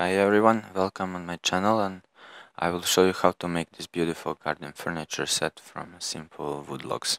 Hi everyone, welcome on my channel and I will show you how to make this beautiful garden furniture set from simple wood logs.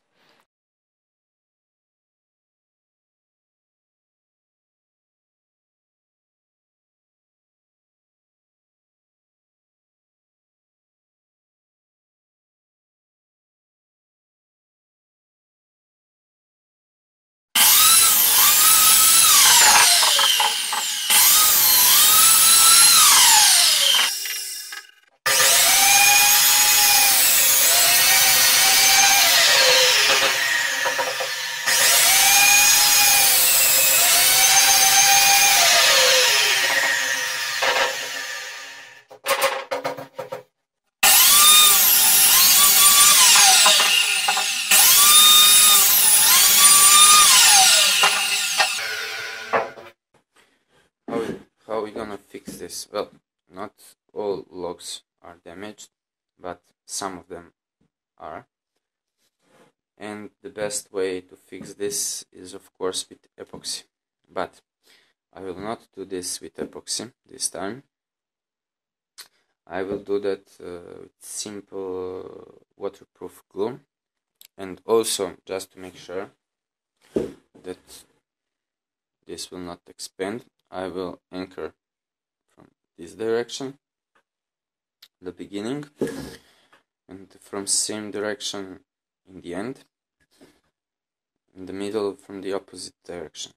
all locks are damaged, but some of them are. And the best way to fix this is of course with epoxy. But I will not do this with epoxy this time. I will do that uh, with simple waterproof glue. And also, just to make sure that this will not expand, I will anchor from this direction beginning and from same direction in the end in the middle from the opposite direction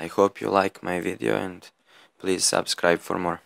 I hope you like my video and please subscribe for more.